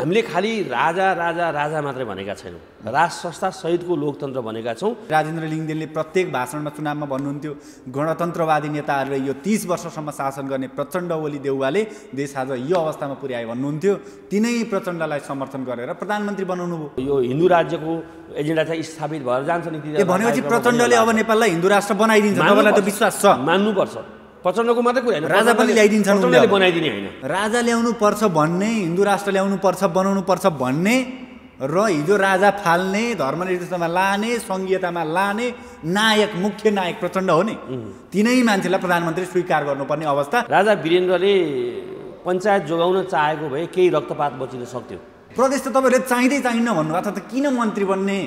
हामीले खालि राजा राजा राजा मात्रै भनेका छैनौँ राज संस्था सहितको लोकतन्त्र भनेका छौँ राजेन्द्र लिङ्गदेनले प्रत्येक भाषणमा चुनावमा भन्नुहुन्थ्यो गणतन्त्रवादी नेताहरूले यो तिस वर्षसम्म शासन गर्ने प्रचण्ड ओली देउवाले देश आज यो अवस्थामा पुर्याए भन्नुहुन्थ्यो तिनै प्रचण्डलाई समर्थन गरेर प्रधानमन्त्री बनाउनु भयो यो हिन्दू राज्यको एजेन्डा चाहिँ स्थापित भएर जान्छ नि भनेपछि प्रचण्डले अब नेपाललाई हिन्दू राष्ट्र बनाइदिन्छ विश्वास छ मान्नुपर्छ प्रचण्डको मात्रै कुरा होइन राजा पनि ल्याइदिन्छ बनाइदिने होइन राजा ल्याउनु पर्छ भन्ने हिन्दू राष्ट्र ल्याउनु पर्छ बनाउनु पर्छ भन्ने र हिजो राजा फाल्ने धर्मनिरपेक्षतामा लाने सङ्घीयतामा लाने नायक मुख्य नायक प्रचण्ड हो नि तिनै मान्छेलाई प्रधानमन्त्री स्वीकार गर्नुपर्ने अवस्था राजा वीरेन्द्रले पञ्चायत जोगाउन चाहेको भए केही रक्तपात बचिन सक्थ्यो प्रदेश त तपाईँहरूले चाहिँदै चाहिन्न भन्नुभएको छ त किन मन्त्री बन्ने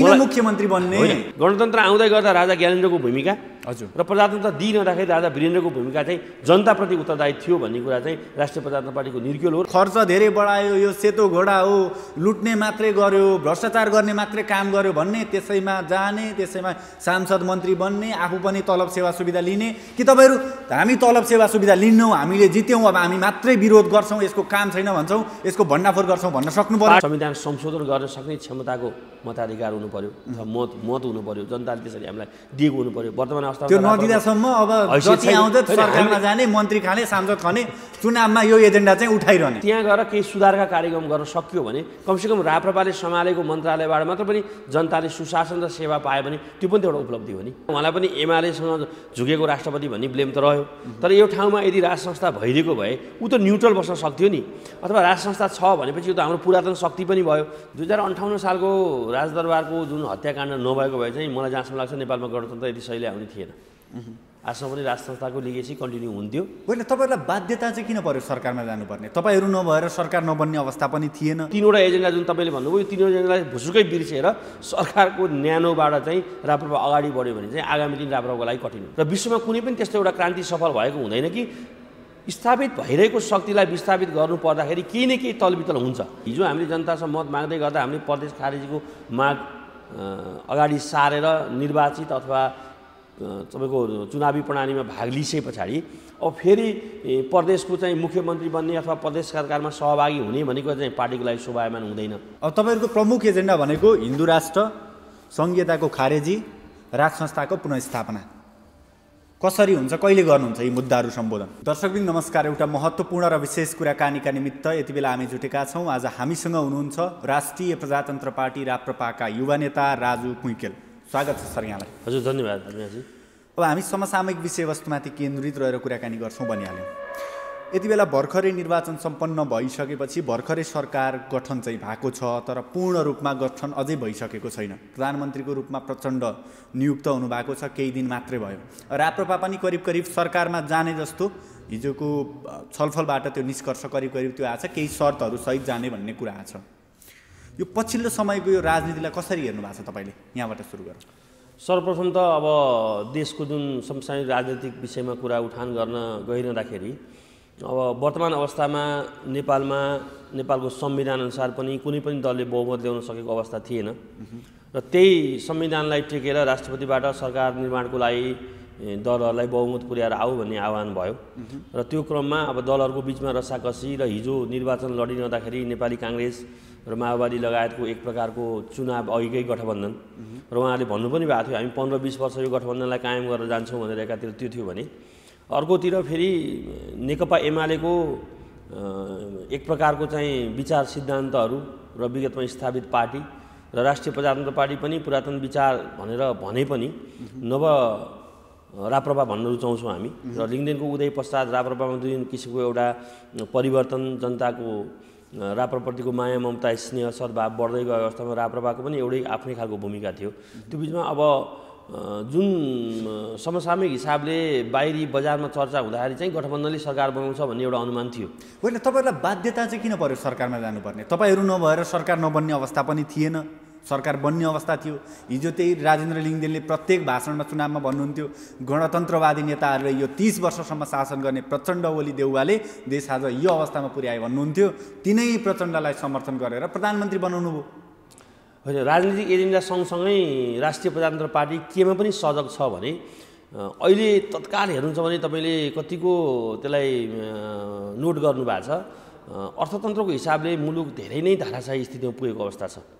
किन मुख्यमन्त्री बन्ने गणतन्त्र आउँदै गर्दा राजा ज्ञानेन्द्रको भूमिका हजुर र प्रजातन्त्र दिइरहँदाखेरि राजा वीरेन्द्रको भूमिका चाहिँ जनताप्रति उत्तरदायी थियो भन्ने कुरा चाहिँ राष्ट्रिय प्रजातन्त्र पार्टीको निर्क्यल हो खर्च धेरै बढायो यो सेतो घोडा हो लुट्ने मात्रै गर्यो भ्रष्टाचार गर्ने मात्रै काम गर्यो भन्ने त्यसैमा जाने त्यसैमा सांसद मन्त्री बन्ने आफू पनि तलब सेवा सुविधा लिने कि तपाईँहरू हामी तलब सेवा सुविधा लिन्नौँ हामीले जित्यौँ अब हामी मात्रै विरोध गर्छौँ यसको काम छैन भन्छौँ यसको भण्डाफोर गर्छौँ भन्न सक्नु पर्यो संविधान संशोधन गर्न सक्ने क्षमताको मताधिकार हुनु पर्यो मत मत हुनु पर्यो जनताले त्यसरी हामीलाई दिएको हुनु पर्यो वर्तमान त्यो नदिँदासम्म अब जति आउँदा सरकारमा जाने मन्त्री खाने सांसद खाने चुनावमा यो एजेन्डा चाहिँ उठाइरहने त्यहाँ गएर केही सुधारका कार्यक्रम गर्न सकियो भने कमसेकम राप्रपाले सम्हालेको मन्त्रालयबाट मात्र पनि जनताले सुशासन र सेवा पायो भने त्यो पनि त एउटा उपलब्धि हो नि उहाँलाई पनि एमालेसँग झुकेको राष्ट्रपति भन्ने ब्लेम त रह्यो तर यो ठाउँमा यदि राज संस्था भइदिएको भए ऊ त न्युट्रल बस्न सक्थ्यो नि अथवा राज संस्था छ भनेपछि यो त हाम्रो पुरातन शक्ति पनि भयो दुई हजार अन्ठाउन्न सालको राजदरबारको जुन हत्याकाण्ड नभएको भए चाहिँ मलाई जहाँसम्म लाग्छ नेपालमा गणतन्त्र यति शैली आउने थिएन थिएन आजसम्म पनि राज संस्थाको लिगेसी कन्टिन्यू हुन्थ्यो होइन तपाईँहरूलाई बाध्यता चाहिँ किन पर्यो सरकारमा जानुपर्ने तपाईँहरू नभएर सरकार नबन्ने अवस्था पनि थिएन तिनवटा एजेन्डा जुन तपाईँले भन्नुभयो तिनवटा एजेन्डालाई भुसुकै बिर्सेर सरकारको न्यानोबाट चाहिँ राप्रपा अगाडि बढ्यो भने चाहिँ आगामी दिन राप्रपाको लागि कठिन र विश्वमा कुनै पनि त्यस्तो एउटा क्रान्ति सफल भएको हुँदैन कि स्थापित भइरहेको शक्तिलाई विस्थापित गर्नु पर्दाखेरि केही न केही तलबितल हुन्छ हिजो हामीले जनतासँग मत माग्दै गर्दा हामीले प्रदेश खारेजीको माग अगाडि सारेर निर्वाचित अथवा तपाईँको चुनावी प्रणालीमा भाग लिइसके पछाडि अब फेरि प्रदेशको चाहिँ मुख्यमन्त्री बन्ने अथवा प्रदेश सरकारमा सहभागी हुने भनेको चाहिँ पार्टीको लागि शोभायमान हुँदैन अब तपाईँहरूको प्रमुख एजेन्डा भनेको हिन्दू राष्ट्र सङ्घीयताको खारेजी राज संस्थाको पुनस्थापना कसरी हुन्छ कहिले गर्नुहुन्छ यी मुद्दाहरू सम्बोधन दर्शकबिन नमस्कार एउटा महत्त्वपूर्ण र विशेष कुराकानीका निमित्त यति बेला हामी जुटेका छौँ आज हामीसँग हुनुहुन्छ राष्ट्रिय प्रजातन्त्र पार्टी राप्रपाका युवा नेता राजु कुइकेल स्वागत छ सर यहाँलाई हजुर धन्यवाद अब हामी समसामयिक विषयवस्तुमाथि केन्द्रित रहेर कुराकानी गर्छौँ भनिहाल्यौँ यति बेला भर्खरै निर्वाचन सम्पन्न भइसकेपछि भर्खरै सरकार गठन चाहिँ भएको छ तर पूर्ण रूपमा गठन अझै भइसकेको छैन प्रधानमन्त्रीको रूपमा प्रचण्ड नियुक्त हुनुभएको छ केही दिन मात्रै भयो राप्रपा पनि करिब करिब सरकारमा जाने जस्तो हिजोको छलफलबाट त्यो निष्कर्ष करिब करिब त्यो आएको छ केही शर्तहरूसहित जाने भन्ने कुरा आएको छ यो पछिल्लो समयको यो राजनीतिलाई कसरी हेर्नु भएको छ तपाईँले यहाँबाट सुरु गरौँ सर्वप्रथम त अब देशको जुन समसामयिक राजनीतिक विषयमा कुरा उठान गर्न गइरहँदाखेरि अब वर्तमान अवस्थामा नेपालमा नेपालको संविधान अनुसार पनि कुनै पनि दलले बहुमत ल्याउन सकेको अवस्था थिएन र त्यही संविधानलाई टेकेर राष्ट्रपतिबाट सरकार निर्माणको लागि दलहरूलाई बहुमत पुर्याएर आऊ भन्ने आह्वान भयो र त्यो क्रममा अब दलहरूको बिचमा रसाकसी र हिजो निर्वाचन लडिरहँदाखेरि नेपाली काङ्ग्रेस र माओवादी लगायतको एक प्रकारको चुनाव अघिकै गठबन्धन र उहाँहरूले भन्नु पनि भएको थियो हामी पन्ध्र बिस वर्ष यो गठबन्धनलाई कायम गरेर जान्छौँ भनेर एकातिर त्यो थियो भने अर्कोतिर फेरि नेकपा एमालेको एक प्रकारको चाहिँ विचार सिद्धान्तहरू र विगतमा स्थापित पार्टी र राष्ट्रिय प्रजातन्त्र पार्टी पनि पुरातन विचार भनेर भने पनि नव राप्रपा भन्न रुचाउँछौँ हामी र लिङ्गदेनको उदय पश्चात राप्रपामा दुई किसिमको एउटा परिवर्तन जनताको राप्रप्रतिको माया ममता स्नेह सद्भाव बढ्दै गयो अवस्थामा राप्रपाको पनि एउटै आफ्नै खालको भूमिका थियो त्यो बिचमा अब जुन समसामयिक हिसाबले बाहिरी बजारमा चर्चा हुँदाखेरि चाहिँ गठबन्धनले सरकार बनाउँछ भन्ने एउटा अनुमान थियो होइन तपाईँहरूलाई बाध्यता चाहिँ किन पऱ्यो सरकारमा जानुपर्ने तपाईँहरू नभएर सरकार नबन्ने अवस्था पनि थिएन सरकार बन्ने अवस्था थियो हिजो त्यही राजेन्द्र लिङ्गदेनले प्रत्येक भाषणमा चुनावमा भन्नुहुन्थ्यो गणतन्त्रवादी नेताहरूले यो तिस वर्षसम्म शासन गर्ने प्रचण्ड ओली देउवाले देश आज यो अवस्थामा पुर्याए भन्नुहुन्थ्यो तिनै प्रचण्डलाई समर्थन गरेर प्रधानमन्त्री बनाउनु भयो होइन राजनीतिक एजेन्डा सँगसँगै राष्ट्रिय प्रजातन्त्र पार्टी केमा पनि सजग छ भने अहिले तत्काल हेर्नुहुन्छ भने तपाईँले कतिको त्यसलाई नोट गर्नुभएको छ अर्थतन्त्रको हिसाबले मुलुक धेरै नै धाराशाही स्थितिमा पुगेको अवस्था छ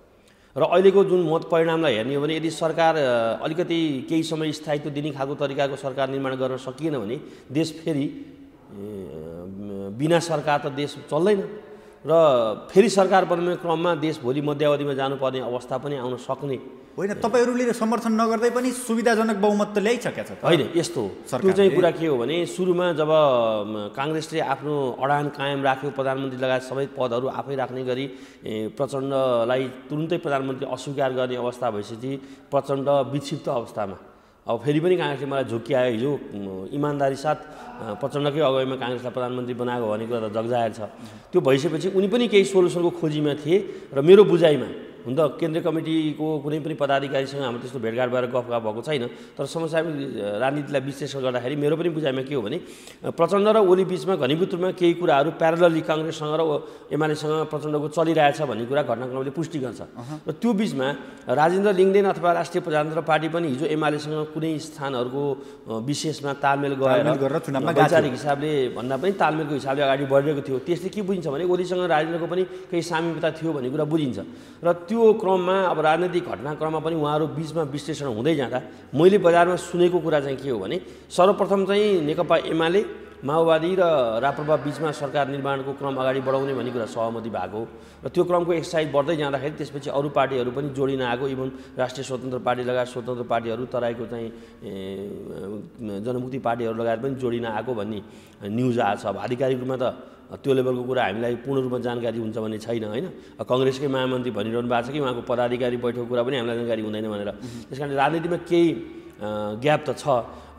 र अहिलेको जुन मत परिणामलाई हेर्ने हो भने यदि सरकार अलिकति केही समय स्थायित्व दिने खालको तरिकाको सरकार निर्माण गर्न सकिएन भने देश फेरि बिना सरकार त देश चल्दैन र फेरि सरकार बन्ने क्रममा देश भोलि मध्यावधिमा जानुपर्ने अवस्था पनि आउन सक्ने होइन तपाईँहरूले समर्थन नगर्दै पनि सुविधाजनक बहुमत त ल्याइसकेको छ होइन यस्तो हो त्यो चाहिँ कुरा के हो भने सुरुमा जब काङ्ग्रेसले आफ्नो अडान कायम राख्यो प्रधानमन्त्री लगायत सबै पदहरू आफै राख्ने गरी प्रचण्डलाई तुरुन्तै प्रधानमन्त्री अस्वीकार गर्ने अवस्था भएपछि प्रचण्ड विक्षिप्त अवस्थामा अब फेरि पनि काङ्ग्रेसले मलाई झुक्की आयो हिजो इमान्दारी साथ प्रचण्डकै अगाडिमा काङ्ग्रेसलाई प्रधानमन्त्री बनाएको भन्ने कुरा त जगजाहेर छ त्यो भइसकेपछि उनी पनि केही सोल्युसनको खोजीमा थिए र मेरो बुझाइमा हुन त केन्द्रीय कमिटीको कुनै पनि पदाधिकारीसँग हाम्रो त्यस्तो भेटघाट भएर गफ गफ भएको छैन तर समस्याको राजनीतिलाई विश्लेषण गर्दाखेरि मेरो पनि बुझाइमा के हो भने प्रचण्ड र ओली बिचमा घनीभूत रूपमा केही कुराहरू प्यारलली काङ्ग्रेससँग र एमालेसँग प्रचण्डको चलिरहेछ भन्ने कुरा घटनाक्रमले पुष्टि गर्छ र त्यो बिचमा राजेन्द्र लिङ्गदेन अथवा राष्ट्रिय प्रजातन्त्र पार्टी पनि हिजो एमालेसँग कुनै स्थानहरूको विशेषमा तालमेल गरेर वैचारिक हिसाबले भन्दा पनि तालमेलको हिसाबले अगाडि बढिरहेको थियो त्यसले के बुझिन्छ भने ओलीसँग राजेन्द्रको पनि केही सामिप्यता थियो भन्ने कुरा बुझिन्छ र त्यो क्रममा अब राजनैतिक घटनाक्रममा पनि उहाँहरू बिचमा विश्लेषण हुँदै जाँदा मैले बजारमा सुनेको कुरा चाहिँ के हो भने सर्वप्रथम चाहिँ नेकपा एमाले माओवादी र राप्रपा बिचमा सरकार निर्माणको क्रम अगाडि बढाउने भन्ने कुरा सहमति भएको र त्यो क्रमको एक्सर्साइज बढ्दै जाँदाखेरि त्यसपछि अरू पार्टीहरू पनि जोडिन आएको इभन राष्ट्रिय स्वतन्त्र पार्टी लगायत स्वतन्त्र पार्टीहरू तराईको चाहिँ जनमुक्ति पार्टीहरू लगायत पनि जोडिन आएको भन्ने न्युज आएको छ अब आधिकारिक रूपमा त त्यो लेभलको कुरा हामीलाई पूर्ण रूपमा जानकारी हुन्छ भन्ने छैन होइन कङ्ग्रेसकै महामन्त्री भनिरहनु भएको छ कि उहाँको पदाधिकारी बैठकको कुरा पनि हामीलाई जानकारी हुँदैन भनेर त्यस कारण राजनीतिमा केही ग्याप त छ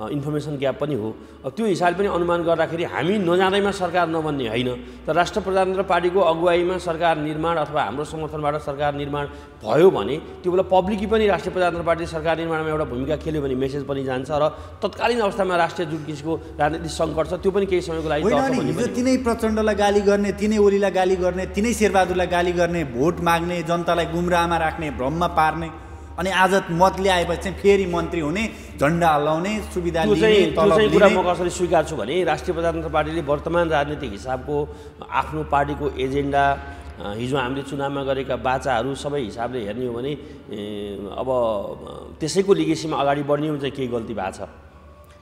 इन्फर्मेसन ग्याप पनि हो त्यो हिसाबले पनि अनुमान गर्दाखेरि हामी नजाँदैमा सरकार नबन्ने होइन तर राष्ट्र प्रजातन्त्र पार्टीको अगुवाईमा सरकार निर्माण अथवा हाम्रो समर्थनबाट सरकार निर्माण भयो भने त्यो बेला पब्लिकी पनि राष्ट्रिय प्रजातन्त्र पार्टी सरकार निर्माणमा एउटा भूमिका खेल्यो भने मेसेज पनि जान्छ र तत्कालीन अवस्थामा राष्ट्रिय जुटकिसको राजनीतिक सङ्कट छ त्यो पनि केही समयको लागि तिनै प्रचण्डलाई गाली गर्ने तिनै ओलीलाई गाली गर्ने तिनै शेरबहादुरलाई गाली गर्ने भोट माग्ने जनतालाई गुमराहमा राख्ने भ्रममा पार्ने अनि आज मत ल्याएपछि चाहिँ फेरि मन्त्री हुने झन्डा हल्लाउने सुविधा कुरा म कसरी स्वीकार्छु भने राष्ट्रिय प्रजातन्त्र पार्टीले वर्तमान राजनीतिक हिसाबको आफ्नो पार्टीको एजेन्डा हिजो हामीले चुनावमा गरेका बाचाहरू सबै हिसाबले हेर्ने हो भने अब त्यसैको लिगेसीमा अगाडि बढ्ने चाहिँ केही गल्ती भएको छ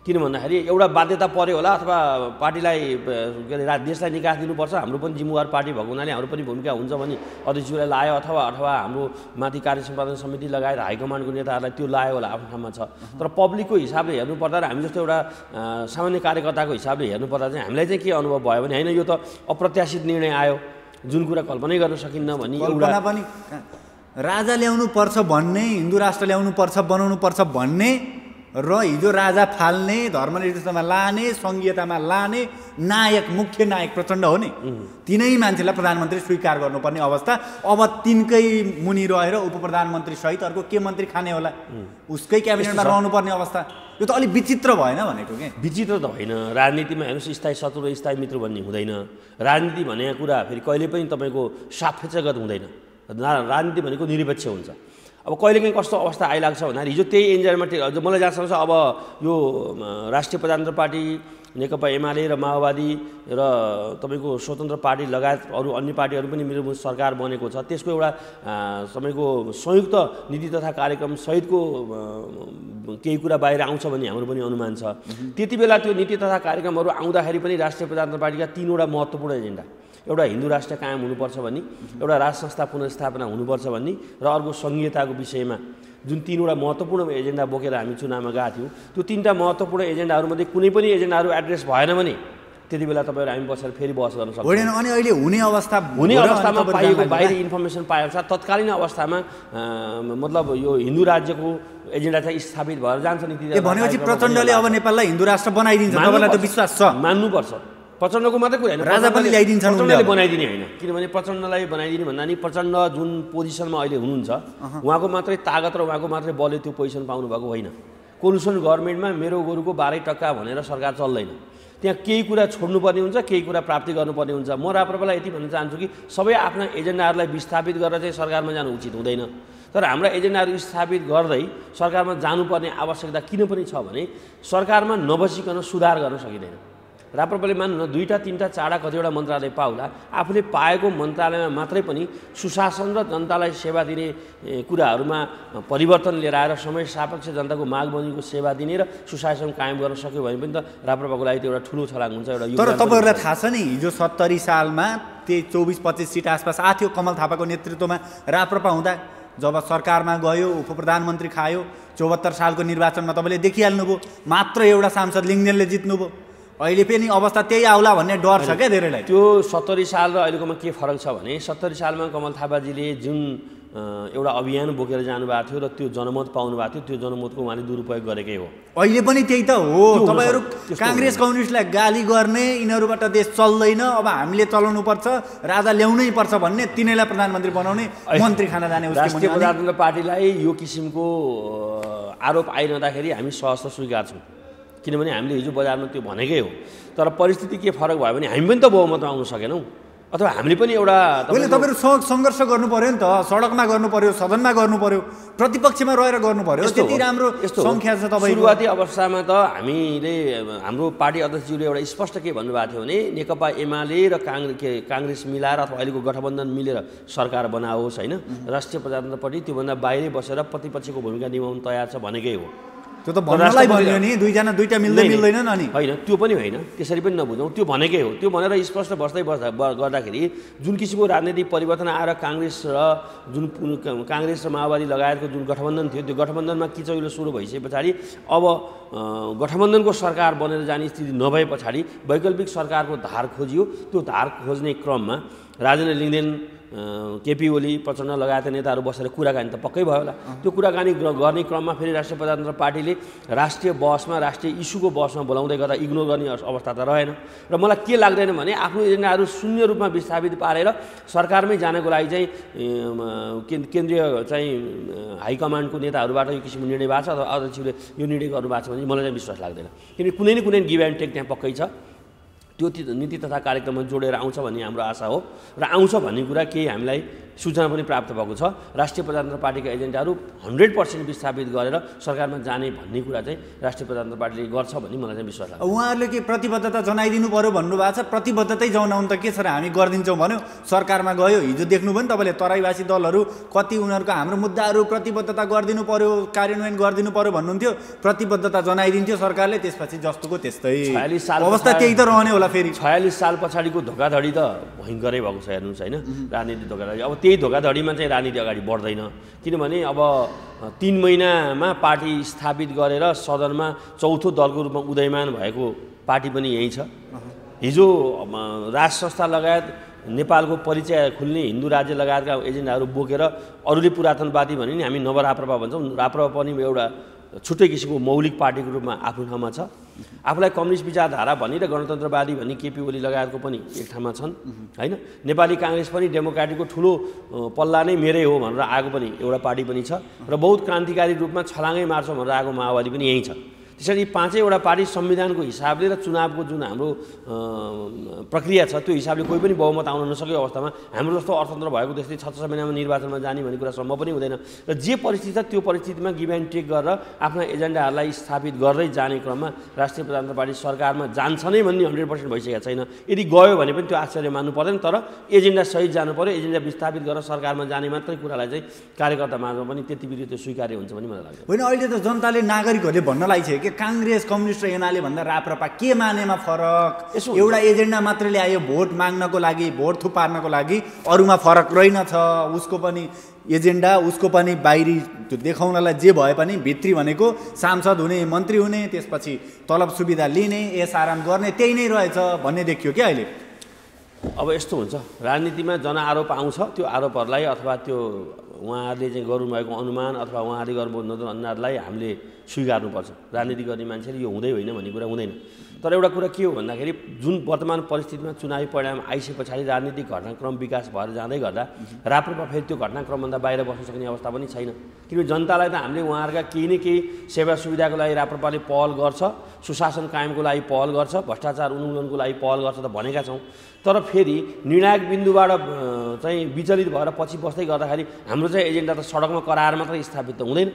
किन भन्दाखेरि एउटा बाध्यता पऱ्यो होला अथवा पार्टीलाई के अरे देशलाई निकास दिनुपर्छ हाम्रो पनि जिम्मेवार पार्टी भएको हुनाले हाम्रो पनि भूमिका हुन्छ भने अध्यक्षज्यूलाई लायो अथवा अथवा हाम्रो माथि कार्य सम्पादन समिति लगायत हाइकमान्डको नेताहरूलाई त्यो लायो होला आफ्नो ठाउँमा छ तर पब्लिकको हिसाबले हेर्नुपर्दा र हामी जस्तो एउटा सामान्य कार्यकर्ताको हिसाबले हेर्नुपर्दा चाहिँ हामीलाई चाहिँ के अनुभव भयो भने होइन यो त अप्रत्याशित निर्णय आयो जुन कुरा कल्पनै गर्न सकिन्न भने एउटा राजा ल्याउनु पर्छ भन्ने हिन्दू राष्ट्र ल्याउनु पर्छ बनाउनु पर्छ भन्ने र हिजो राजा फाल्ने धर्मनिरपेक्षतामा लाने सङ्घीयतामा लाने नायक मुख्य नायक प्रचण्ड हो नि तिनै मान्छेलाई प्रधानमन्त्री स्वीकार गर्नुपर्ने अवस्था अब तिनकै मुनि रहेर उप प्रधानमन्त्री सहित अर्को के मन्त्री खाने होला उसकै क्याबिनेटमा रहनुपर्ने अवस्था यो त अलिक विचित्र भएन भनेको क्या विचित्र त होइन राजनीतिमा हेर्नुहोस् स्थायी शत्रु र स्थायी मित्र भन्ने हुँदैन राजनीति भनेको कुरा फेरि कहिले पनि तपाईँको सापेक्षगत हुँदैन राजनीति भनेको निरपेक्ष हुन्छ अब कहिलेकाहीँ कस्तो अवस्था आइलाग्छ छ भन्दाखेरि हिजो त्यही एन्जाइनमा मलाई जहाँसम्म छ अब यो राष्ट्रिय प्रजातन्त्र पार्टी नेकपा एमाले र माओवादी र तपाईँको स्वतन्त्र पार्टी लगायत अरू अन्य पार्टीहरू पनि मेरो सरकार बनेको छ त्यसको एउटा तपाईँको संयुक्त नीति तथा कार्यक्रम सहितको केही कुरा बाहिर आउँछ भन्ने हाम्रो पनि अनुमान छ त्यति बेला त्यो नीति तथा कार्यक्रमहरू आउँदाखेरि पनि राष्ट्रिय प्रजातन्त्र पार्टीका तिनवटा महत्त्वपूर्ण एजेन्डा एउटा हिन्दू राष्ट्र कायम हुनुपर्छ भन्ने एउटा राज संस्था पुनर्स्थापना हुनुपर्छ भन्ने र अर्को सङ्घीयताको विषयमा जुन तिनवटा महत्त्वपूर्ण एजेन्डा बोकेर हामी चुनावमा गएको थियौँ त्यो तिनवटा महत्त्वपूर्ण एजेन्डाहरूमध्ये कुनै पनि एजेन्डाहरू एड्रेस भएन भने त्यति बेला तपाईँहरू हामी बसेर फेरि बहस गर्न सक्छौँ अनि अहिले हुने अवस्था हुने अवस्थामा पाइएको बाहिर इन्फर्मेसन पाएअनुसार तत्कालीन अवस्थामा मतलब यो हिन्दू राज्यको एजेन्डा चाहिँ स्थापित भएर जान्छ नि भनेपछि प्रचण्डले अब नेपाललाई हिन्दू राष्ट्र बनाइदिन्छ मान्नुपर्छ प्रचण्डको मात्रै कुरा होइन राजा पनि ल्याइदिन्छन् प्रचण्डले बनाइदिने होइन किनभने प्रचण्डलाई बनाइदिने भन्दा नि प्रचण्ड जुन पोजिसनमा अहिले हुनुहुन्छ उहाँको मात्रै तागत र उहाँको मात्रै बलले त्यो पोजिसन पाउनुभएको होइन कोलुसन गभर्मेन्टमा मेरो गोरुको बाह्रै टक्का भनेर सरकार चल्दैन त्यहाँ केही कुरा छोड्नुपर्ने हुन्छ केही कुरा प्राप्ति गर्नुपर्ने हुन्छ म राप्रपालाई यति भन्न चाहन्छु कि सबै आफ्ना एजेन्डाहरूलाई विस्थापित गरेर चाहिँ सरकारमा जानु उचित हुँदैन तर हाम्रा एजेन्डाहरू स्थापित गर्दै सरकारमा जानुपर्ने आवश्यकता किन पनि छ भने सरकारमा नबसिकन सुधार गर्न सकिँदैन राप्रपाले मान्नु न दुईवटा तिनवटा चारवटा कतिवटा मन्त्रालय पाउला आफूले पाएको मन्त्रालयमा मात्रै पनि सुशासन र जनतालाई सेवा दिने कुराहरूमा परिवर्तन लिएर आएर समय सापेक्ष जनताको माग सेवा दिने र सुशासन कायम गर्न सक्यो भने पनि त राप्रपाको लागि त एउटा ठुलो छलाङ हुन्छ एउटा तर तपाईँहरूलाई थाहा छ नि हिजो सत्तरी सालमा त्यही चौबिस पच्चिस सिट आसपास आएको कमल थापाको नेतृत्वमा राप्रपा हुँदा जब सरकारमा गयो उप प्रधानमन्त्री खायो चौहत्तर सालको निर्वाचनमा तपाईँले देखिहाल्नुभयो मात्र एउटा सांसद लिङ्गेलले जित्नुभयो अहिले पनि अवस्था त्यही आउला भन्ने डर छ क्या धेरैलाई त्यो सत्तरी साल र अहिलेकोमा के फरक छ भने सत्तरी सालमा कमल थापाजीले जुन एउटा अभियान बोकेर जानुभएको थियो र त्यो जनमत पाउनु भएको थियो त्यो जनमतको उहाँले दुरुपयोग गरेकै हो अहिले पनि त्यही त हो तपाईँहरू काङ्ग्रेस कम्युनिस्टलाई गाली गर्ने यिनीहरूबाट देश चल्दैन अब हामीले चलाउनु पर्छ राजा ल्याउनै पर्छ भन्ने तिनैलाई प्रधानमन्त्री बनाउने मन्त्री खाना जाने राष्ट्रिय प्रजातन्त्र पार्टीलाई यो किसिमको आरोप आइरहँदाखेरि हामी सहज स्वीकार्छौँ किनभने हामीले हिजो बजारमा त्यो भनेकै हो तर परिस्थिति के फरक भयो भने हामी पनि त बहुमतमा आउन सकेनौँ अथवा हामीले पनि एउटा तपाईँहरू सङ्घर्ष गर्नु पऱ्यो नि त सडकमा गर्नु पर्यो सदनमा गर्नु पऱ्यो प्रतिपक्षमा रहेर गर्नु पऱ्यो त्यति राम्रो यस्तो सङ्ख्या छ तपाईँ सुरुवाती अवस्थामा त हामीले हाम्रो पार्टी अध्यक्षज्यूले एउटा स्पष्ट के भन्नुभएको थियो भने नेकपा एमाले र काङ्ग्रेस के काङ्ग्रेस मिलाएर अथवा अहिलेको गठबन्धन मिलेर सरकार बनाओस् होइन राष्ट्रिय प्रजातन्त्रपट्टि त्योभन्दा बाहिरै बसेर प्रतिपक्षको भूमिका निभाउनु तयार छ भनेकै हो त्यो त भन्नलाई भनियो नि दुईजना दुईवटा मिल्दै नि अनि होइन त्यो पनि होइन त्यसरी पनि नबुझौँ त्यो भनेकै हो त्यो भनेर स्पष्ट बस्दै बस्दा गर्दाखेरि जुन किसिमको राजनीतिक परिवर्तन आएर काङ्ग्रेस र जुन काङ्ग्रेस र माओवादी लगायतको जुन गठबन्धन थियो त्यो गठबन्धनमा किचौलो सुरु भइसके पछाडि अब गठबन्धनको सरकार बनेर जाने स्थिति नभए पछाडि वैकल्पिक सरकारको धार खोजियो त्यो धार खोज्ने क्रममा राजेन्द्र लिङ्गदेन केपी ओली प्रचण्ड लगायतका नेताहरू बसेर कुराकानी त पक्कै भयो होला त्यो कुराकानी गर्ने क्रममा फेरि राष्ट्रिय प्रजातन्त्र पार्टीले राष्ट्रिय बहसमा राष्ट्रिय इस्युको बहसमा बोलाउँदै गर्दा इग्नोर गर्ने अवस्था त रहेन र मलाई के लाग्दैन भने आफ्नो एजेन्डाहरू शून्य रूपमा विस्थापित पारेर सरकारमै जानको लागि चाहिँ केन्द्रीय चाहिँ हाइकमान्डको नेताहरूबाट यो किसिमको निर्णय भएको छ अथवा अध्यक्षले यो निर्णय गर्नु भएको छ भने मलाई चाहिँ विश्वास लाग्दैन किनकि कुनै न कुनै गिभ एन्ड टेक त्यहाँ पक्कै छ त्यो नीति तथा कार्यक्रममा जोडेर आउँछ भन्ने हाम्रो आशा हो र आउँछ भन्ने कुरा केही हामीलाई सूचना पनि प्राप्त भएको छ राष्ट्रिय प्रजातन्त्र पार्टीका एजेन्डाहरू हन्ड्रेड पर्सेन्ट विस्थापित गरेर सरकारमा जाने भन्ने कुरा चाहिँ राष्ट्रिय प्रजातन्त्र पार्टीले गर्छ भन्ने मलाई चाहिँ विश्वास लाग्छ उहाँहरूले के प्रतिबद्धता जनाइदिनु पऱ्यो भन्नुभएको छ प्रतिबद्धतै जनाउनु त के छ र हामी गरिदिन्छौँ भन्यो सरकारमा गयो हिजो देख्नुभयो नि तपाईँले तराईवासी दलहरू कति उनीहरूको हाम्रो मुद्दाहरू प्रतिबद्धता गरिदिनु पऱ्यो कार्यान्वयन गरिदिनु पऱ्यो भन्नुहुन्थ्यो प्रतिबद्धता जनाइदिन्थ्यो सरकारले त्यसपछि जस्तोको त्यस्तै अवस्था त्यही त रहने होला फेरि छयालिस साल पछाडिको धोकाधडी त भयङ्करै भएको छ हेर्नुहोस् होइन राजनीति धोकाधडी अब त्यही धोकाधडीमा चाहिँ राजनीति अगाडि बढ्दैन किनभने अब तिन महिनामा पार्टी स्थापित गरेर सदनमा चौथो दलको रूपमा उदयमान भएको पार्टी पनि यहीँ छ हिजो राज संस्था लगायत नेपालको परिचय खुल्ने हिन्दू राज्य लगायतका एजेन्डाहरू बोकेर अरूले पुरातनवादी भने नि हामी नवराप्रपा भन्छौँ राप्रपा पनि एउटा छुट्टै किसिमको मौलिक पार्टीको रूपमा आफ्नो ठाउँमा छ आफूलाई कम्युनिस्ट विचारधारा भनी र गणतन्त्रवादी भनी केपी ओली लगायतको पनि एक ठाउँमा छन् होइन नेपाली काङ्ग्रेस पनि डेमोक्राटिकको ठुलो पल्ला नै मेरै हो भनेर आएको पनि एउटा पार्टी पनि छ र बहुत क्रान्तिकारी रूपमा छलाङै मार्छौँ भनेर आएको माओवादी पनि यहीँ छ त्यसरी पाँचैवटा पार्टी संविधानको हिसाबले र चुनावको जुन हाम्रो प्रक्रिया छ त्यो हिसाबले कोही पनि बहुमत आउन नसकेको अवस्थामा हाम्रो जस्तो अर्थतन्त्र भएको देशले छ छ महिनामा निर्वाचनमा जाने भन्ने कुरा सम्भव पनि हुँदैन र जे परिस्थिति छ त्यो परिस्थितिमा गिभ एन्ड टेक गरेर आफ्ना एजेन्डाहरूलाई स्थापित गर्दै जाने क्रममा राष्ट्रिय प्रजातन्त्र पार्टी सरकारमा जान्छ नै भन्ने हन्ड्रेड पर्सेन्ट भइसकेको छैन यदि गयो भने पनि त्यो आश्चर्य मान्नु पर्दैन तर एजेन्डा सहित जानु पऱ्यो एजेन्डा विस्थापित गरेर सरकारमा जाने मात्रै कुरालाई चाहिँ कार्यकर्ता माझमा पनि त्यति बिरुद्ध त्यो स्वीकार्य हुन्छ भन्ने मलाई लाग्छ होइन अहिले त जनताले नागरिकहरूले भन्न लागि छ कि के काङ्ग्रेस कम्युनिस्ट र एनाले भन्दा राप्रपा के मानेमा फरक यसो एउटा एजेन्डा मात्रै ल्यायो भोट माग्नको लागि भोट थुपार्नको लागि अरूमा फरक रहेनछ उसको पनि एजेन्डा उसको पनि बाहिरी त्यो देखाउनलाई जे भए पनि भित्री भनेको सांसद हुने मन्त्री हुने त्यसपछि तलब सुविधा लिने यस गर्ने त्यही नै रहेछ भन्ने देखियो क्या अहिले अब यस्तो हुन्छ राजनीतिमा जनआरोप आउँछ त्यो आरोपहरूलाई अथवा त्यो उहाँहरूले चाहिँ गर्नुभएको अनुमान अथवा उहाँहरूले गर्नुभएको अनुमानलाई हामीले स्वीकार्नुपर्छ राजनीति गर्ने मान्छेले यो हुँदै होइन भन्ने कुरा हुँदैन तर एउटा कुरा के हो भन्दाखेरि जुन वर्तमान परिस्थितिमा चुनावी परिणाम आइसके पछाडि राजनीतिक घटनाक्रम विकास भएर जाँदै गर्दा राप्रपा फेरि त्यो घटनाक्रमभन्दा बाहिर बस्न सक्ने अवस्था पनि छैन किनभने जनतालाई त हामीले उहाँहरूका केही न केही सेवा सुविधाको लागि राप्रपाले पहल गर्छ सुशासन कायमको लागि पहल गर्छ भ्रष्टाचार उन्मूलनको लागि पहल गर्छ त भनेका छौँ तर फेरि निर्णायक बिन्दुबाट चाहिँ विचलित भएर पछि बस्दै गर्दाखेरि हाम्रो चाहिँ एजेन्डा त सडकमा कराएर मात्रै स्थापित त हुँदैन